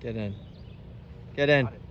Get in. Get in.